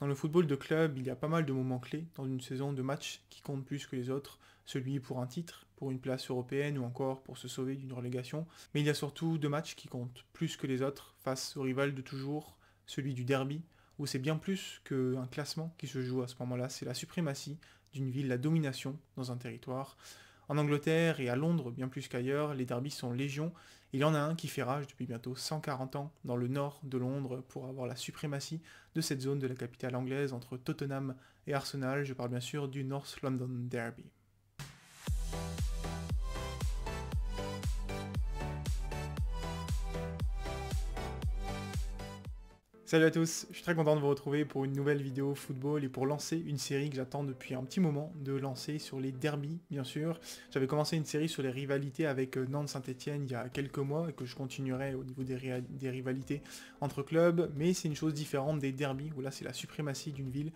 Dans le football de club, il y a pas mal de moments clés dans une saison de matchs qui comptent plus que les autres, celui pour un titre, pour une place européenne ou encore pour se sauver d'une relégation, mais il y a surtout deux matchs qui comptent plus que les autres face au rival de toujours, celui du derby, où c'est bien plus qu'un classement qui se joue à ce moment-là, c'est la suprématie d'une ville, la domination dans un territoire. En Angleterre et à Londres, bien plus qu'ailleurs, les derbys sont légion. Il y en a un qui fait rage depuis bientôt 140 ans dans le nord de Londres pour avoir la suprématie de cette zone de la capitale anglaise entre Tottenham et Arsenal. Je parle bien sûr du North London Derby. Salut à tous, je suis très content de vous retrouver pour une nouvelle vidéo football et pour lancer une série que j'attends depuis un petit moment de lancer sur les derbies, bien sûr. J'avais commencé une série sur les rivalités avec euh, Nantes-Saint-Etienne il y a quelques mois et que je continuerai au niveau des, rivalités entre clubs, mais c'est une chose différente des derbies où là c'est la suprématie d'une ville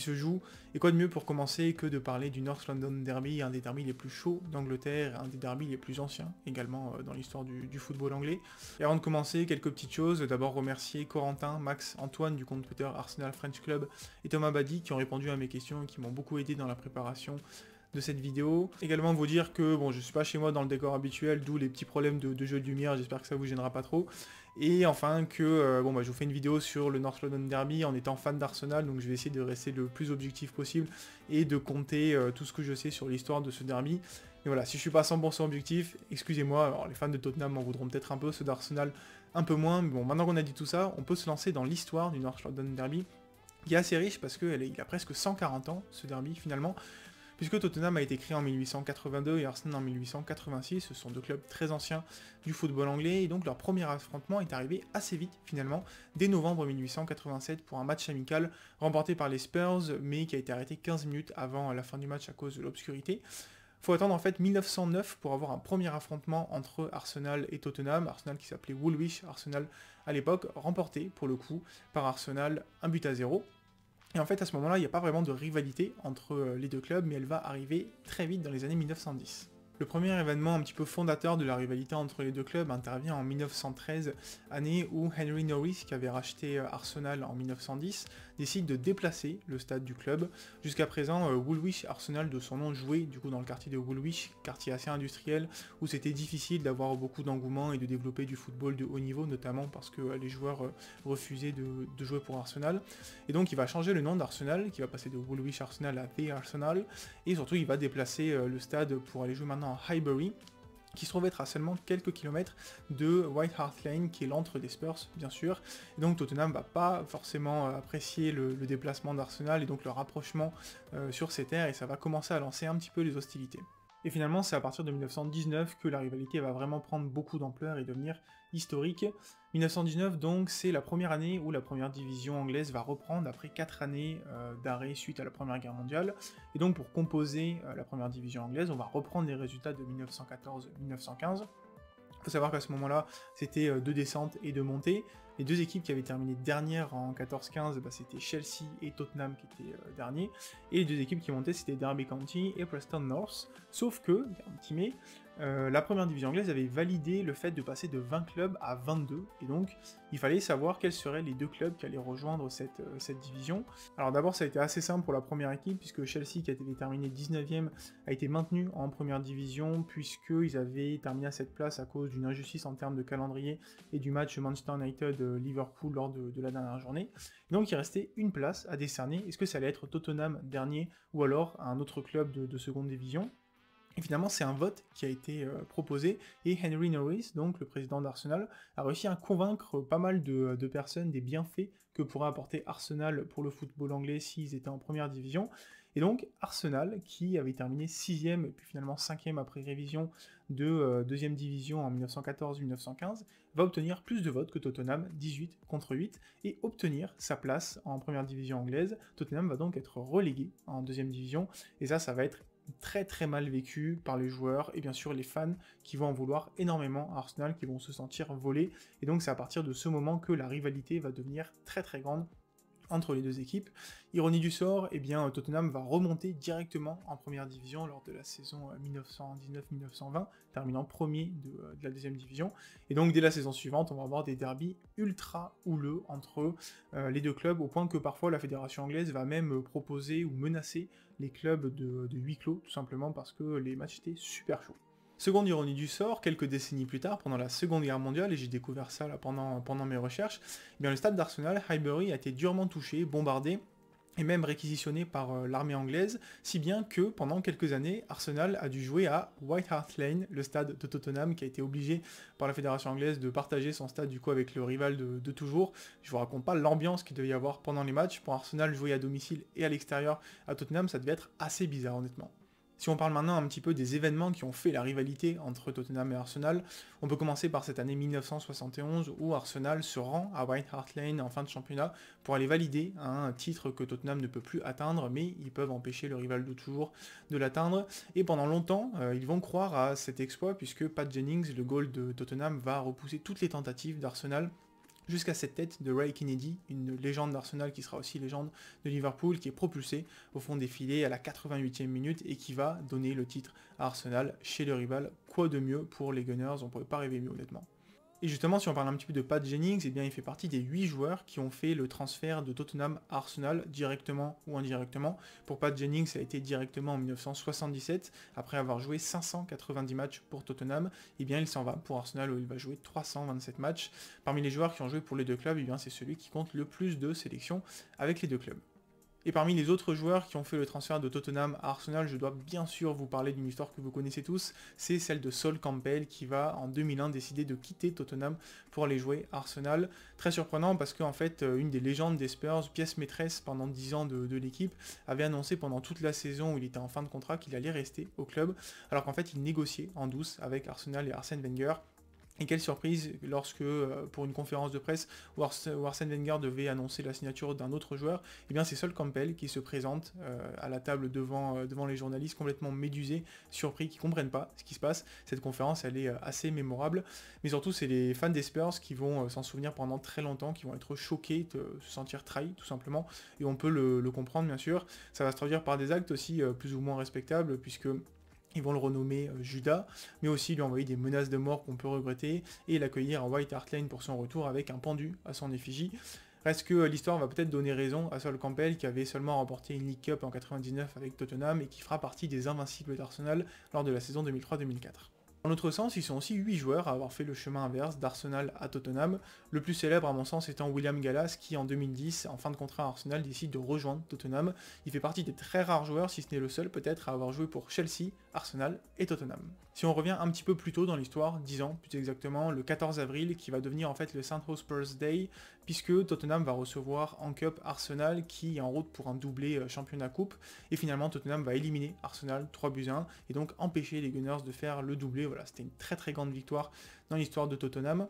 se joue. Et quoi de mieux pour commencer que de parler du North London Derby, un des derbies les plus chauds d'Angleterre, un des derbies les plus anciens également euh, dans l'histoire du, football anglais. Et avant de commencer, quelques petites choses. D'abord remercier Corentin, Max, Antoine du compte Twitter Arsenal French Club et Thomas Badi qui ont répondu à mes questions et qui m'ont beaucoup aidé dans la préparation de cette vidéo. Également vous dire que bon je suis pas chez moi dans le décor habituel, d'où les petits problèmes de, de jeu de lumière, j'espère que ça vous gênera pas trop. Et enfin que, euh, bon bah, je vous fais une vidéo sur le North London Derby en étant fan d'Arsenal, donc je vais essayer de rester le plus objectif possible et de compter euh, tout ce que je sais sur l'histoire de ce derby. Et voilà, si je suis pas 100% objectif, excusez-moi, les fans de Tottenham m'en voudront peut-être un peu, ceux d'Arsenal un peu moins, mais bon maintenant qu'on a dit tout ça, on peut se lancer dans l'histoire du North London Derby qui est assez riche parce qu'il a presque 140 ans ce derby finalement puisque Tottenham a été créé en 1882 et Arsenal en 1886, ce sont deux clubs très anciens du football anglais, et donc leur premier affrontement est arrivé assez vite finalement, dès novembre 1887 pour un match amical remporté par les Spurs, mais qui a été arrêté 15 minutes avant la fin du match à cause de l'obscurité faut attendre en fait 1909 pour avoir un premier affrontement entre Arsenal et Tottenham, Arsenal qui s'appelait Woolwich Arsenal à l'époque, remporté pour le coup par Arsenal un but à zéro. Et en fait, à ce moment-là, il n'y a pas vraiment de rivalité entre euh, les deux clubs, mais elle va arriver très vite dans les années 1910. Le premier événement un petit peu fondateur de la rivalité entre les deux clubs intervient en 1913, année où Henry Norris, qui avait racheté euh, Arsenal en 1910, décide de déplacer le stade du club. Jusqu'à présent, euh, Woolwich Arsenal de son nom jouait du coup dans le quartier de Woolwich, quartier assez industriel où c'était difficile d'avoir beaucoup d'engouement et de développer du football de haut niveau, notamment parce que euh, les joueurs refusaient de, jouer pour Arsenal. Et donc il va changer le nom d'Arsenal, qui va passer de Woolwich Arsenal à The Arsenal, et surtout il va déplacer le stade pour aller jouer maintenant Highbury, qui se trouve être à seulement quelques kilomètres de White Hart Lane, qui est l'antre des Spurs, bien sûr. Et donc Tottenham va pas forcément euh, apprécier le, déplacement d'Arsenal et donc le rapprochement euh, sur ces terres, et ça va commencer à lancer un petit peu les hostilités. Et finalement, c'est à partir de 1919 que la rivalité va vraiment prendre beaucoup d'ampleur et devenir historique. 1919, donc, c'est la première année où la première division anglaise va reprendre après quatre années euh, d'arrêt suite à la Première Guerre mondiale. Et donc, pour composer euh, la première division anglaise, on va reprendre les résultats de 1914-1915. Il faut savoir qu'à ce moment-là, c'était euh, deux descentes et deux montées. Les deux équipes qui avaient terminé dernière en 14-15, bah, c'était Chelsea et Tottenham qui étaient derniers. Et les deux équipes qui montaient, c'était Derby County et Preston North. Sauf que, un petit mais, euh, la première division anglaise avait validé le fait de passer de 20 clubs à 22, et donc il fallait savoir quels seraient les deux clubs qui allaient rejoindre euh, cette, division. Alors d'abord ça a été assez simple pour la première équipe, puisque Chelsea qui a été terminé 19 e a été maintenu en première division, puisqu'ils avaient terminé à cette place à cause d'une injustice en termes de calendrier et du match Manchester United-Liverpool euh, lors de, la dernière journée. Donc il restait une place à décerner, est-ce que ça allait être Tottenham dernier ou alors un autre club de seconde division finalement, c'est un vote qui a été euh, proposé et Henry Norris, donc le président d'Arsenal, a réussi à convaincre pas mal euh, de, personnes des bienfaits que pourrait apporter Arsenal pour le football anglais s'ils étaient en première division. Et donc Arsenal, qui avait terminé sixième et puis finalement cinquième après révision de euh, deuxième division en 1914-1915, va obtenir plus de votes que Tottenham, 18 contre 8, et obtenir sa place en première division anglaise. Tottenham va donc être relégué en deuxième division, et ça, ça va être très très mal vécu par les joueurs et bien sûr les fans qui vont en vouloir énormément à Arsenal, qui vont se sentir volés. Et donc c'est à partir de ce moment que la rivalité va devenir très très grande entre les deux équipes. Ironie du sort, eh bien, Tottenham va remonter directement en première division lors de la saison 1919-1920, euh, terminant premier euh, de, la deuxième division. Et donc dès la saison suivante, on va avoir des derbies ultra houleux entre euh, les deux clubs, au point que parfois la fédération anglaise va même proposer ou menacer les clubs de, de huis clos, tout simplement parce que les matchs étaient super chauds. Seconde ironie du sort, quelques décennies plus tard, pendant la Seconde Guerre mondiale, et j'ai découvert ça là, pendant, pendant mes recherches, eh bien, le stade d'Arsenal, Highbury, a été durement touché, bombardé, et même réquisitionné par euh, l'armée anglaise, si bien que pendant quelques années, Arsenal a dû jouer à White Hart Lane, le stade de Tottenham, qui a été obligé par la fédération anglaise de partager son stade du coup avec le rival de, toujours. Je vous raconte pas l'ambiance qu'il devait y avoir pendant les matchs. Pour Arsenal, jouer à domicile et à l'extérieur à Tottenham, ça devait être assez bizarre honnêtement. Si on parle maintenant un petit peu des événements qui ont fait la rivalité entre Tottenham et Arsenal, on peut commencer par cette année 1971 où Arsenal se rend à White Hart Lane en fin de championnat pour aller valider un titre que Tottenham ne peut plus atteindre, mais ils peuvent empêcher le rival de toujours de l'atteindre. Et pendant longtemps, euh, ils vont croire à cet exploit puisque Pat Jennings, le goal de Tottenham, va repousser toutes les tentatives d'Arsenal jusqu'à cette tête de Ray Kennedy, une légende d'Arsenal qui sera aussi légende de Liverpool, qui est propulsée au fond des filets à la 88e minute et qui va donner le titre à Arsenal chez le rival. Quoi de mieux pour les Gunners On ne pas rêver mieux honnêtement. Et justement, si on parle un petit peu de Pat Jennings, eh bien, il fait partie des 8 joueurs qui ont fait le transfert de Tottenham à Arsenal directement ou indirectement. Pour Pat Jennings, ça a été directement en 1977, après avoir joué 590 matchs pour Tottenham. Eh bien, il s'en va pour Arsenal où il va jouer 327 matchs. Parmi les joueurs qui ont joué pour les deux clubs, eh bien, c'est celui qui compte le plus de sélections avec les deux clubs. Et parmi les autres joueurs qui ont fait le transfert de Tottenham à Arsenal, je dois bien sûr vous parler d'une histoire que vous connaissez tous, c'est celle de Sol Campbell qui va en 2001 décider de quitter Tottenham pour aller jouer Arsenal. Très surprenant parce qu'en fait, euh, une des légendes des Spurs, pièce maîtresse pendant 10 ans de, de l'équipe, avait annoncé pendant toute la saison où il était en fin de contrat qu'il allait rester au club, alors qu'en fait il négociait en douce avec Arsenal et Arsène Wenger. Et quelle surprise lorsque, euh, pour une conférence de presse, Warsen devait annoncer la signature d'un autre joueur, et eh bien c'est seul Campbell qui se présente euh, à la table devant, euh, devant les journalistes, complètement médusés, surpris, qui comprennent pas ce qui se passe. Cette conférence, elle est assez mémorable, mais surtout c'est les fans des Spurs qui vont s'en souvenir pendant très longtemps, qui vont être choqués, se sentir trahis tout simplement, et on peut le comprendre bien sûr. Ça va se traduire par des actes aussi plus ou moins respectables, puisque ils vont le renommer euh, Judas, mais aussi lui envoyer des menaces de mort qu'on peut regretter et l'accueillir à White Hart Lane pour son retour avec un pendu à son effigie. Reste que euh, l'histoire va peut-être donner raison à Sol Campbell qui avait seulement remporté une League Cup en 99 avec Tottenham et qui fera partie des invincibles d'Arsenal lors de la saison 2003-2004. En l'autre sens, ils sont aussi 8 joueurs à avoir fait le chemin inverse d'Arsenal à Tottenham, le plus célèbre à mon sens étant William Gallas qui en 2010, en fin de contrat à Arsenal, décide de rejoindre Tottenham. Il fait partie des très rares joueurs, si ce n'est le seul peut-être, à avoir joué pour Chelsea, Arsenal et Tottenham. Si on revient un petit peu plus tôt dans l'histoire, 10 ans plus exactement, le 14 avril, qui va devenir en fait le saint Hospers Day, puisque Tottenham va recevoir en Cup Arsenal, qui est en route pour un doublé euh, championnat coupe, et finalement Tottenham va éliminer Arsenal 3 buts 1, et donc empêcher les Gunners de faire le doublé, voilà, c'était une très très grande victoire dans l'histoire de Tottenham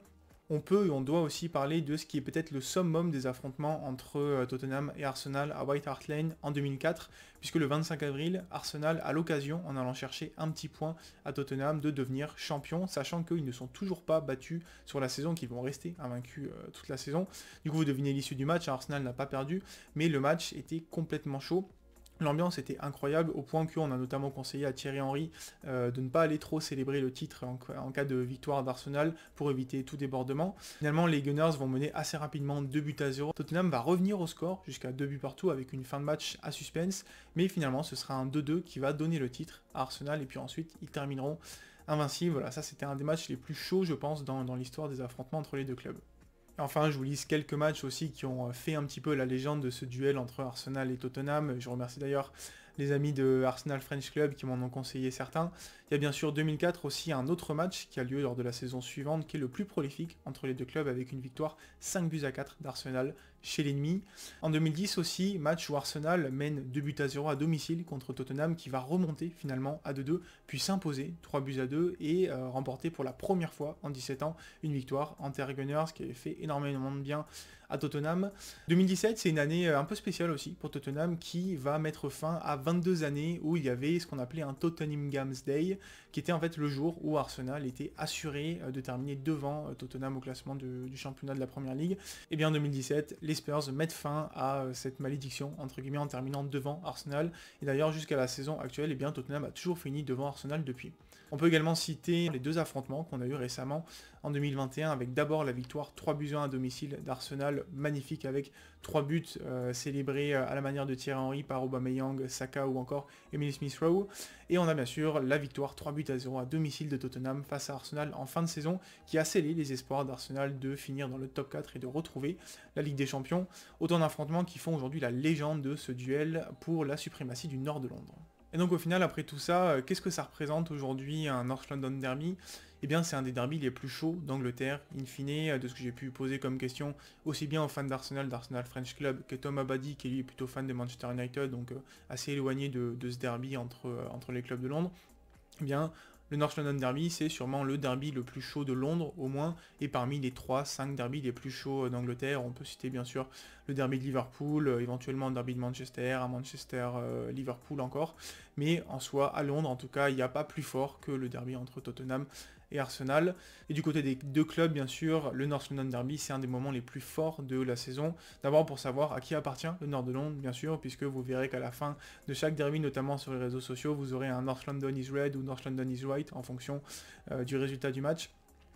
on peut et on doit aussi parler de ce qui est peut-être le summum des affrontements entre euh, Tottenham et Arsenal à White Hart Lane en 2004, puisque le 25 avril, Arsenal a l'occasion, en allant chercher un petit point à Tottenham, de devenir champion, sachant qu'ils ne sont toujours pas battus sur la saison, qu'ils vont rester invaincus euh, toute la saison. Du coup, vous devinez l'issue du match, hein, Arsenal n'a pas perdu, mais le match était complètement chaud. L'ambiance était incroyable au point qu'on a notamment conseillé à Thierry Henry euh, de ne pas aller trop célébrer le titre en, cas de victoire d'Arsenal pour éviter tout débordement. Finalement, les Gunners vont mener assez rapidement 2 buts à 0. Tottenham va revenir au score jusqu'à 2 buts partout avec une fin de match à suspense, mais finalement ce sera un 2-2 qui va donner le titre à Arsenal et puis ensuite ils termineront invincibles. Voilà, ça c'était un des matchs les plus chauds je pense dans l'histoire des affrontements entre les deux clubs. Enfin, je vous lise quelques matchs aussi qui ont euh, fait un petit peu la légende de ce duel entre Arsenal et Tottenham. Je remercie d'ailleurs les amis de Arsenal French Club qui m'en ont conseillé certains. Il y a bien sûr 2004 aussi un autre match qui a lieu lors de la saison suivante qui est le plus prolifique entre les deux clubs avec une victoire 5 buts à 4 d'Arsenal chez l'ennemi. En 2010 aussi, match où Arsenal mène 2 buts à 0 à domicile contre Tottenham qui va remonter finalement à 2-2 puis s'imposer 3 buts à 2 et euh, remporter pour la première fois en 17 ans une victoire en Terre Gunners qui avait fait énormément de bien à Tottenham. 2017, c'est une année euh, un peu spéciale aussi pour Tottenham qui va mettre fin à 22 années où il y avait ce qu'on appelait un Tottenham Games Day qui était en fait le jour où Arsenal était assuré euh, de terminer devant Tottenham au classement du, championnat de la Première Ligue. Et eh bien en 2017, les Spurs mettent fin à euh, cette malédiction, entre guillemets, en terminant devant Arsenal. Et d'ailleurs, jusqu'à la saison actuelle, et eh bien, Tottenham a toujours fini devant Arsenal depuis. On peut également citer les deux affrontements qu'on a eu récemment en 2021 avec d'abord la victoire 3 buts 1 à domicile d'Arsenal, magnifique avec 3 buts euh, célébrés euh, à la manière de Thierry Henry par Aubameyang, Saka ou encore Emily Smith-Rowe. Et on a bien sûr la victoire 3 buts à 0 à domicile de Tottenham face à Arsenal en fin de saison qui a scellé les espoirs d'Arsenal de finir dans le top 4 et de retrouver la Ligue des Champions. Autant d'affrontements qui font aujourd'hui la légende de ce duel pour la suprématie du nord de Londres. Et donc au final, après tout ça, euh, qu'est-ce que ça représente aujourd'hui un North London Derby Eh bien c'est un des derbys les plus chauds d'Angleterre, in fine, euh, de ce que j'ai pu poser comme question, aussi bien aux fans d'Arsenal, d'Arsenal French Club, que Tom Abadi, qui lui est plutôt fan de Manchester United, donc euh, assez éloigné de, ce derby entre, entre les clubs de Londres, eh bien le North London Derby, c'est sûrement le derby le plus chaud de Londres, au moins, et parmi les 3-5 derbys les plus chauds euh, d'Angleterre, on peut citer bien sûr le derby de Liverpool, euh, éventuellement le derby de Manchester, à Manchester, euh, Liverpool encore, mais en soi, à Londres, en tout cas, il n'y a pas plus fort que le derby entre Tottenham Arsenal. Et du côté des deux clubs, bien sûr, le North London Derby, c'est un des moments les plus forts de la saison. D'abord pour savoir à qui appartient le Nord de Londres, bien sûr, puisque vous verrez qu'à la fin de chaque derby, notamment sur les réseaux sociaux, vous aurez un North London is red ou North London is white en fonction euh, du résultat du match.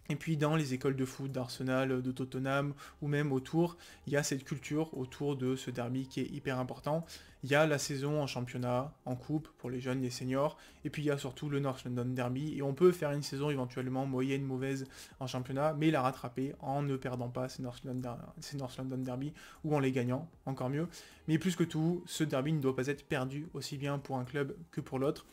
Et puis dans les écoles de foot d'Arsenal, de Tottenham ou même autour, il y a cette culture autour de ce derby qui est hyper important. Il y a la saison en championnat, en coupe pour les jeunes, les seniors, et puis il y a surtout le North London Derby. Et on peut faire une saison éventuellement moyenne, mauvaise en championnat, mais la rattraper en ne perdant pas ces North London, North London Derby ou en les gagnant, encore mieux. Mais plus que tout, ce derby ne doit pas être perdu aussi bien pour un club que pour l'autre.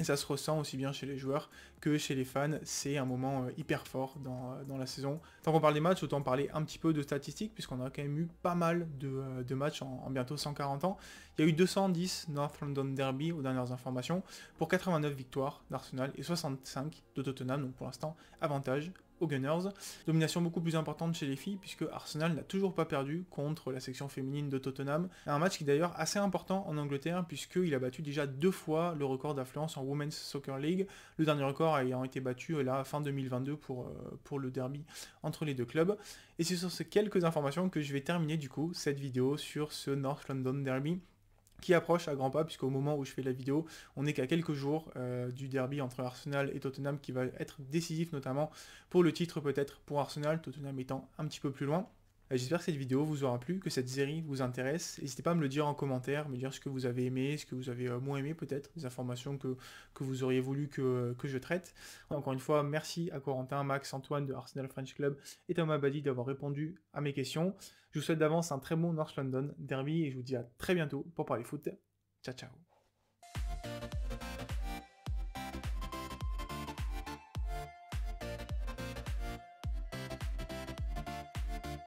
Et ça se ressent aussi bien chez les joueurs que chez les fans. C'est un moment euh, hyper fort euh, dans, la saison. Tant qu'on parle des matchs, autant parler un petit peu de statistiques, puisqu'on a quand même eu pas mal de, euh, matchs en, bientôt 140 ans. Il y a eu 210 North London Derby aux dernières informations, pour 89 victoires d'Arsenal et 65 de Tottenham. Donc pour l'instant, avantage Gunners. Domination beaucoup plus importante chez les filles puisque Arsenal n'a toujours pas perdu contre la section féminine de Tottenham. Un match qui est d'ailleurs assez important en Angleterre puisqu'il a battu déjà deux fois le record d'affluence en Women's Soccer League, le dernier record ayant été battu euh, là fin 2022 pour, euh, pour le derby entre les deux clubs. Et c'est sur ces quelques informations que je vais terminer du coup cette vidéo sur ce North London Derby qui approche à grands pas, puisqu'au moment où je fais la vidéo, on n'est qu'à quelques jours euh, du derby entre Arsenal et Tottenham, qui va être décisif notamment pour le titre peut-être pour Arsenal, Tottenham étant un petit peu plus loin. Euh, j'espère que cette vidéo vous aura plu, que cette série vous intéresse. N'hésitez pas à me le dire en commentaire, me dire ce que vous avez aimé, ce que vous avez euh, moins aimé peut-être, des informations que, que vous auriez voulu que, que je traite. Encore une fois, merci à Corentin, Max, Antoine de Arsenal French Club et Thomas Badi d'avoir répondu à mes questions. Je vous souhaite d'avance un très bon North London Derby et je vous dis à très bientôt pour parler foot. Ciao ciao